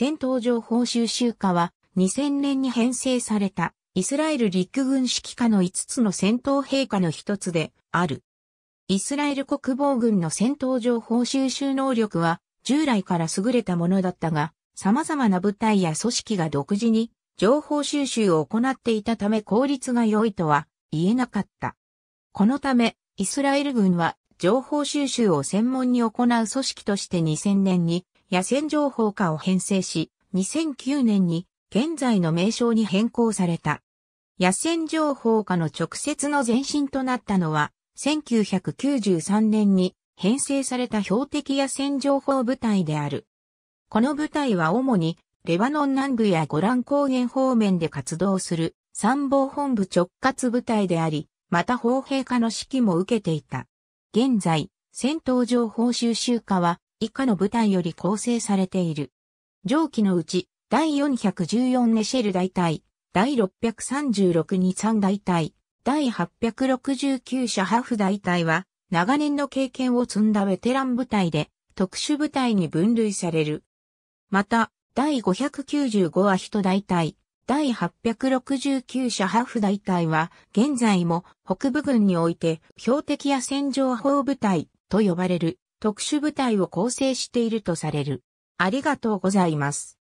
戦闘情報収集課は2000年に編成されたイスラエル陸軍指揮下の5つの戦闘陛下の一つである。イスラエル国防軍の戦闘情報収集能力は従来から優れたものだったが、様々な部隊や組織が独自に情報収集を行っていたため効率が良いとは言えなかった。このため、イスラエル軍は情報収集を専門に行う組織として2000年に野戦情報課を編成し、2009年に現在の名称に変更された。野戦情報課の直接の前身となったのは、1993年に編成された標的野戦情報部隊である。この部隊は主にレバノン南部やゴラン高原方面で活動する参謀本部直轄部隊であり、また砲兵課の指揮も受けていた。現在、戦闘情報収集課は以下の部隊より構成されている。上記のうち、第414ネシェル大隊、第636ニツン大隊、第869シャハフ大隊は、長年の経験を積んだベテラン部隊で、特殊部隊に分類される。また、第595アヒト大隊、第869シャハフ大隊は、現在も北部軍において、標的や戦場砲部隊と呼ばれる特殊部隊を構成しているとされる。ありがとうございます。